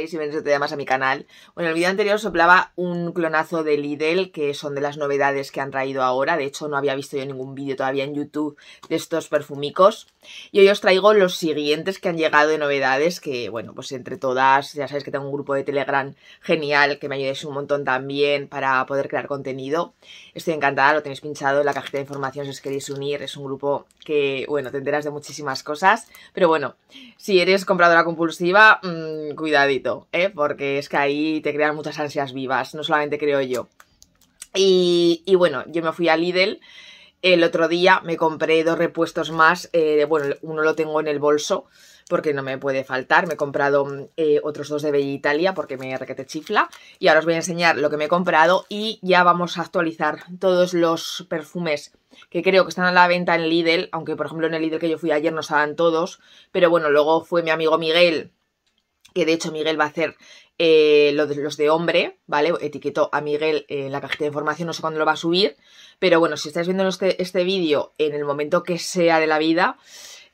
y si vienes te más a mi canal. Bueno, el vídeo anterior soplaba un clonazo de Lidl, que son de las novedades que han traído ahora. De hecho, no había visto yo ningún vídeo todavía en YouTube de estos perfumicos. Y hoy os traigo los siguientes que han llegado de novedades, que bueno, pues entre todas, ya sabéis que tengo un grupo de Telegram genial, que me ayudáis un montón también para poder crear contenido. Estoy encantada, lo tenéis pinchado en la cajita de información si os queréis unir. Es un grupo que, bueno, te enteras de muchísimas cosas. Pero bueno, si eres compradora compulsiva, mm, cuidadito ¿eh? porque es que ahí te crean muchas ansias vivas, no solamente creo yo. Y, bueno, yo me fui a Lidl el otro día, me compré dos repuestos más, eh, bueno, uno lo tengo en el bolso porque no me puede faltar, me he comprado eh, otros dos de Bella Italia porque me requete chifla y ahora os voy a enseñar lo que me he comprado y ya vamos a actualizar todos los perfumes que creo que están a la venta en Lidl, aunque por ejemplo en el Lidl que yo fui ayer no estaban todos, pero bueno, luego fue mi amigo Miguel que de hecho Miguel va a hacer eh, los de hombre, ¿vale? Etiquetó a Miguel en eh, la cajita de información, no sé cuándo lo va a subir, pero bueno, si estáis viendo este, este, vídeo en el momento que sea de la vida,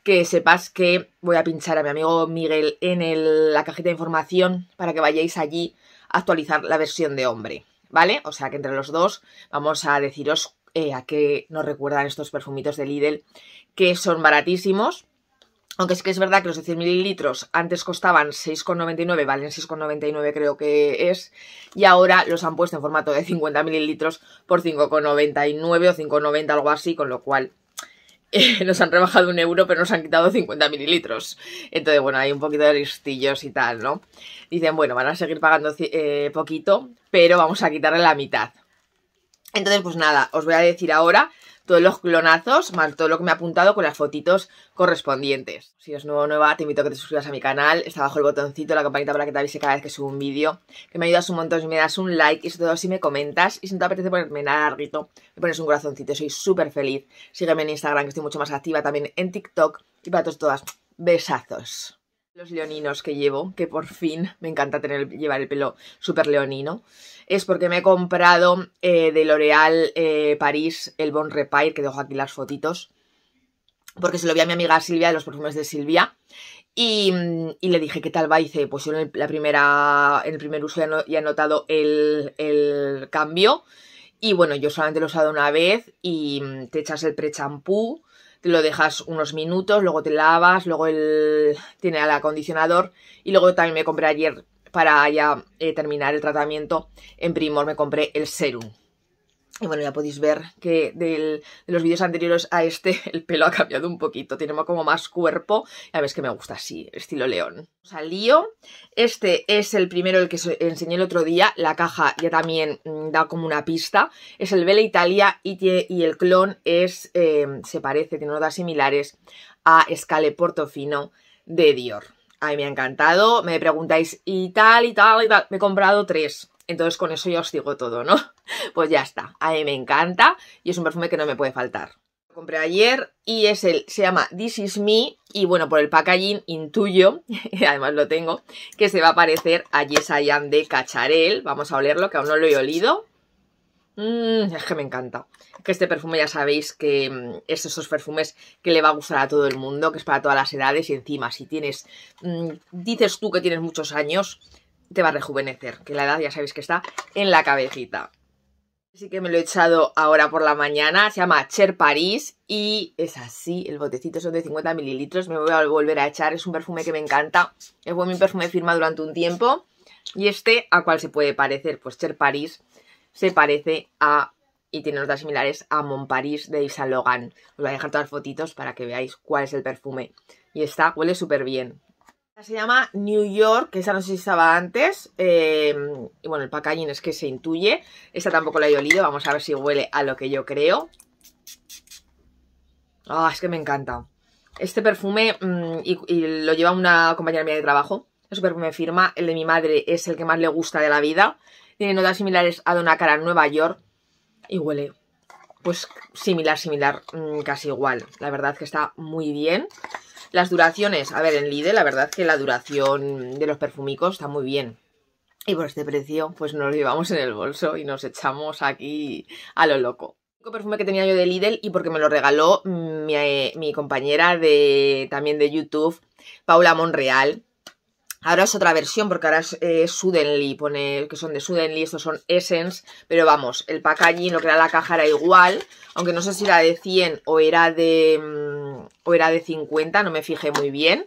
que sepas que voy a pinchar a mi amigo Miguel en la cajita de información para que vayáis allí a actualizar la versión de hombre, ¿vale? O sea que entre los dos vamos a deciros eh, a qué nos recuerdan estos perfumitos de Lidl, que son baratísimos aunque es que es verdad que los 100 mililitros antes costaban 6,99, valen 6,99 creo que es, y ahora los han puesto en formato de 50 mililitros por 5,99 o 5,90, algo así, con lo cual eh, nos han rebajado un euro, pero nos han quitado 50 mililitros. Entonces, bueno, hay un poquito de listillos y tal, ¿no? Dicen, bueno, van a seguir pagando eh, poquito, pero vamos a quitarle la mitad. Entonces, pues nada, os voy a decir ahora todos los clonazos, más todo lo que me ha apuntado con las fotitos correspondientes. Si eres nuevo o nueva, te invito a que te suscribas a mi canal, está abajo el botoncito, la campanita para que te avise cada vez que subo un vídeo, que me ayudas un montón si me das un like y sobre todo si me comentas y si no te apetece ponerme nada larguito, me pones un corazoncito, soy súper feliz. Sígueme en Instagram, que estoy mucho más activa también en TikTok y para todos todas, besazos. Los leoninos que llevo, que por fin me encanta tener, llevar el pelo super leonino, es porque me he comprado eh, de L'Oréal eh, París el Bon Repair, que dejo aquí las fotitos, porque se lo vi a mi amiga Silvia de los perfumes de Silvia. Y, le dije, ¿qué tal va? Y dice, pues yo en la primera, en el primer uso ya, he notado el, el, cambio. Y bueno, yo solamente lo he usado una vez y mm, te echas el pre-champú, lo dejas unos minutos, luego te lavas, luego el, tiene el acondicionador y luego también me compré ayer para ya eh, terminar el tratamiento en Primor, me compré el serum. Y bueno, ya podéis ver que de los vídeos anteriores a este el pelo ha cambiado un poquito, tiene como más cuerpo. Ya ves que me gusta así, estilo león. Salío. Este es el primero, el que os enseñé el otro día. La caja ya también mm, da como una pista. Es el Vela Italia y, y el clon es, eh, se parece, tiene notas similares a Scale Portofino de Dior. mí me ha encantado. Me preguntáis, y tal, y tal, y tal. Me he comprado tres. Entonces con eso ya os digo todo, ¿no? Pues ya está, a mí me encanta y es un perfume que no me puede faltar. Lo compré ayer y es el, se llama This Is Me y bueno, por el packaging intuyo, además lo tengo, que se va a parecer a Am de Cacharel. Vamos a olerlo, que aún no lo he olido. Mmm, es que me encanta. Que este perfume ya sabéis que mm, es esos perfumes que le va a gustar a todo el mundo, que es para todas las edades y encima si tienes, mm, dices tú que tienes muchos años, te va a rejuvenecer, que la edad ya sabéis que está en la cabecita. Así que me lo he echado ahora por la mañana, se llama Cher Paris y es así, el botecito son de 50 mililitros, me voy a volver a echar, es un perfume que me encanta, Es mi perfume firma durante un tiempo y este, ¿a cuál se puede parecer? Pues Cher Paris se parece a, y tiene notas similares, a Mon Paris de Yves Logan. Os voy a dejar todas las fotitos para que veáis cuál es el perfume. Y está, huele súper bien, se llama New York, que esa no sé si estaba antes. Eh, y bueno, el packaging es que se intuye. Esta tampoco la he olido. Vamos a ver si huele a lo que yo creo. Ah, es que me encanta. Este perfume, mm, y, lo lleva una compañera mía de trabajo. Es un perfume firma. El de mi madre es el que más le gusta de la vida. Tiene notas similares a Dona Cara Nueva York. Y huele, pues, similar, similar, mm, casi igual. La verdad que está muy bien. Las duraciones, a ver, en Lidl, la verdad es que la duración de los perfumicos está muy bien. Y por este precio, pues nos lo llevamos en el bolso y nos echamos aquí a lo loco El único perfume que tenía yo de Lidl y porque me lo regaló mi, eh, compañera de también de YouTube, Paula Monreal. Ahora es otra versión porque ahora es eh, Suddenly, pone que son de Suddenly, estos son Essence, pero vamos, el packaging, lo que era la caja era igual, aunque no sé si era de 100 o era de... Mm, o era de 50, no me fijé muy bien.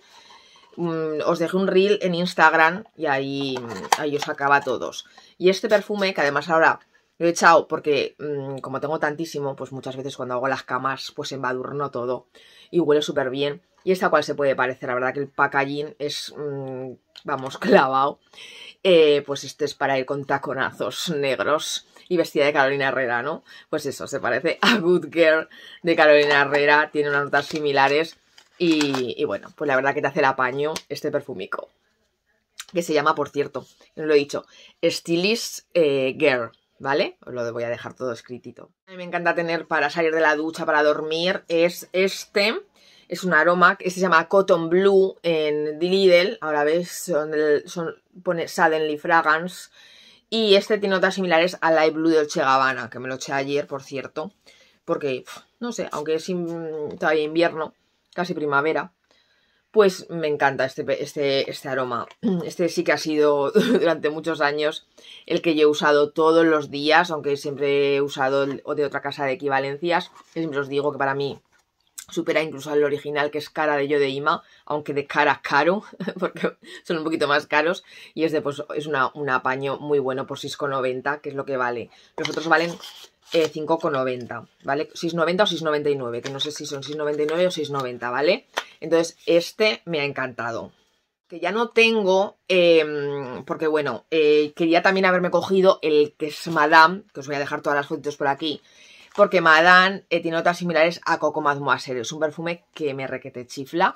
Mm, os dejé un reel en Instagram y ahí, mm, ahí os acaba todos. Y este perfume, que además ahora lo he echado porque mm, como tengo tantísimo, pues muchas veces cuando hago las camas, pues embadurno todo y huele súper bien. Y esta cual se puede parecer, la verdad que el packaging es, vamos, clavado. Eh, pues este es para ir con taconazos negros y vestida de Carolina Herrera, ¿no? Pues eso, se parece a Good Girl de Carolina Herrera, tiene unas notas similares y, bueno, pues la verdad que te hace el apaño este perfumico. Que se llama, por cierto, no lo he dicho, Stylist eh, Girl, ¿vale? Os lo voy a dejar todo escritito. me encanta tener para salir de la ducha, para dormir, es este es un aroma que se llama Cotton Blue en Lidl, ahora ves, son, pone Suddenly Fragrance y este tiene notas similares al Light Blue de Oche que me lo eché ayer, por cierto, porque, no sé, aunque es todavía invierno, casi primavera, pues me encanta este, este, este aroma. Este sí que ha sido durante muchos años el que yo he usado todos los días, aunque siempre he usado el, de otra casa de equivalencias. Siempre os digo que para mí supera incluso al original que es cara de yo de Ima, aunque de cara caro, porque son un poquito más caros, y es pues es una, un apaño muy bueno por 6,90, que es lo que vale. Los otros valen 5,90, eh, ¿vale? 6,90 o 6,99, que no sé si son 6,99 o 6,90, ¿vale? Entonces, este me ha encantado. Que ya no tengo, em, porque bueno, eh, quería también haberme cogido el que es Madame, que os voy a dejar todas las fotos por aquí, porque Madame eh, tiene otras similares a Coco Mademoiselle. Es un perfume que me requete chifla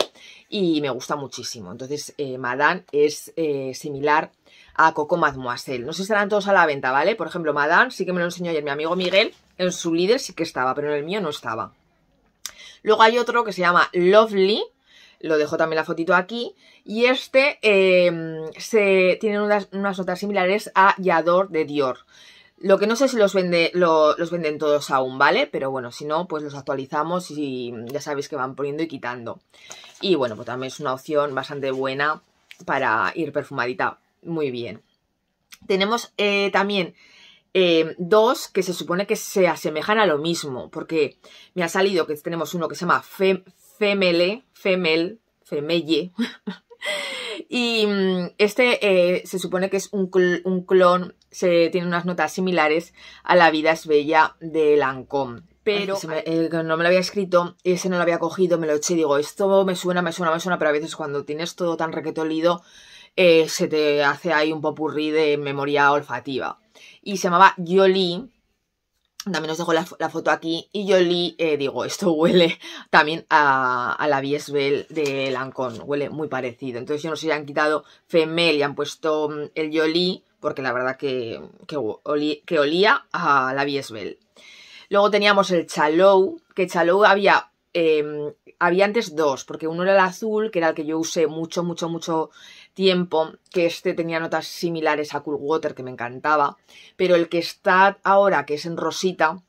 y me gusta muchísimo. Entonces, eh, Madame es eh, similar a Coco Mademoiselle. No sé si estarán todos a la venta, ¿vale? Por ejemplo, Madame sí que me lo enseñó ayer mi amigo Miguel. En su líder sí que estaba, pero en el mío no estaba. Luego hay otro que se llama Lovely, lo dejo también la fotito aquí. Y este eh, se, tiene unas, otras similares a Yador de Dior. Lo que no sé si los, vende, los venden todos aún, ¿vale? Pero bueno, si no, pues los actualizamos y ya sabéis que van poniendo y quitando. Y bueno, pues también es una opción bastante buena para ir perfumadita. Muy bien. Tenemos eh, también eh, dos que se supone que se asemejan a lo mismo. Porque me ha salido que tenemos uno que se llama Femele, Femel, Femelle. y mm, este eh, se supone que es un, un clon se tiene unas notas similares a La vida es bella de Lancôme. Pero eh, no me lo había escrito, ese no lo había cogido, me lo eché y digo, esto me suena, me suena, me suena, pero a veces cuando tienes todo tan requetolido, eh, se te hace ahí un popurrí de memoria olfativa. Y se llamaba Jolie, también os dejo la, foto aquí, y Jolie, eh, digo, esto huele también a, a la Biesbel de Lancôme, huele muy parecido. Entonces yo no sé han quitado Femel y han puesto mm, el Jolie, porque la verdad que, que, olía, a la Biesbel. Luego teníamos el Chalou, que Chalou había, em, había antes dos, porque uno era el azul, que era el que yo usé mucho, mucho, mucho tiempo, que este tenía notas similares a Cool Water, que me encantaba, pero el que está ahora, que es en rosita,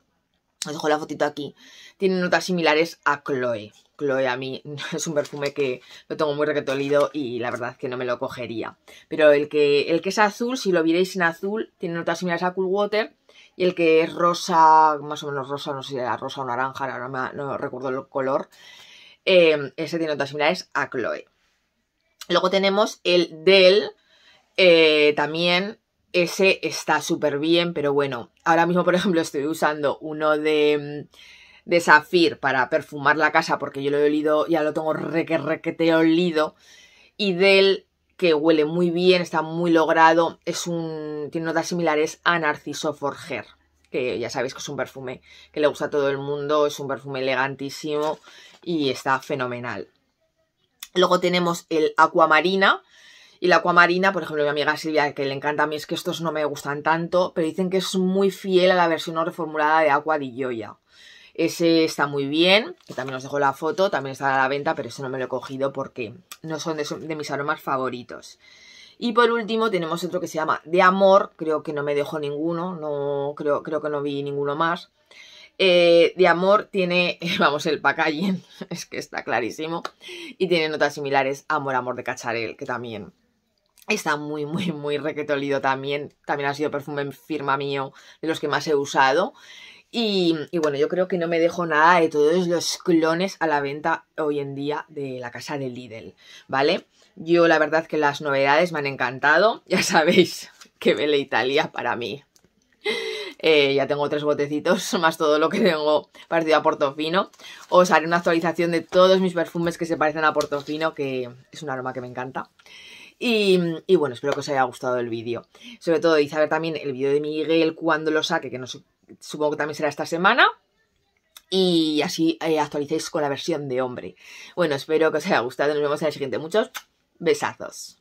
os dejo la fotito aquí, tiene notas similares a Chloe. Chloe a mí es un perfume que lo tengo muy requetolido y la verdad es que no me lo cogería. Pero el que, el que es azul, si lo vierais en azul, tiene notas similares a Cool Water. Y el que es rosa, más o menos rosa, no sé si era rosa o naranja, ahora no, no, recuerdo el color. Em, ese tiene notas similares a Chloe. Luego tenemos el Del, eh, también ese está súper bien, pero bueno, ahora mismo por ejemplo estoy usando uno de de safir para perfumar la casa, porque yo lo he olido, ya lo tengo reque, he olido, y del que huele muy bien, está muy logrado, es un, tiene notas similares a Narciso Forger, que ya sabéis que es un perfume que le gusta a todo el mundo, es un perfume elegantísimo y está fenomenal. Luego tenemos el Aquamarina, y la Aquamarina, por ejemplo, mi amiga Silvia, que le encanta a mí, es que estos no me gustan tanto, pero dicen que es muy fiel a la versión no reformulada de Aqua di Gioia. Ese está muy bien, que también os dejo la foto, también está a la venta, pero ese no me lo he cogido porque no son de, mis aromas favoritos. Y por último tenemos otro que se llama De Amor, creo que no me dejó ninguno, no creo, creo que no vi ninguno más. Eh, de Amor tiene, vamos, el packaging, es que está clarísimo, y tiene notas similares Amor, Amor de Cacharel, que también Está muy, muy, muy requetolido también. También ha sido perfume firma mío de los que más he usado. Y, bueno, yo creo que no me dejo nada de todos los clones a la venta hoy en día de la casa de Lidl, ¿vale? Yo la verdad que las novedades me han encantado, ya sabéis que Vele Italia para mí. Eh, ya tengo tres botecitos, más todo lo que tengo partido a Portofino. Os haré una actualización de todos mis perfumes que se parecen a Portofino, que es un aroma que me encanta. Y, bueno, espero que os haya gustado el vídeo. Sobre todo, hice a ver también el vídeo de Miguel cuando lo saque, que no sé supongo que también será esta semana. Y así eh, actualicéis con la versión de hombre. Bueno, espero que os haya gustado. Nos vemos en el siguiente. Muchos besazos.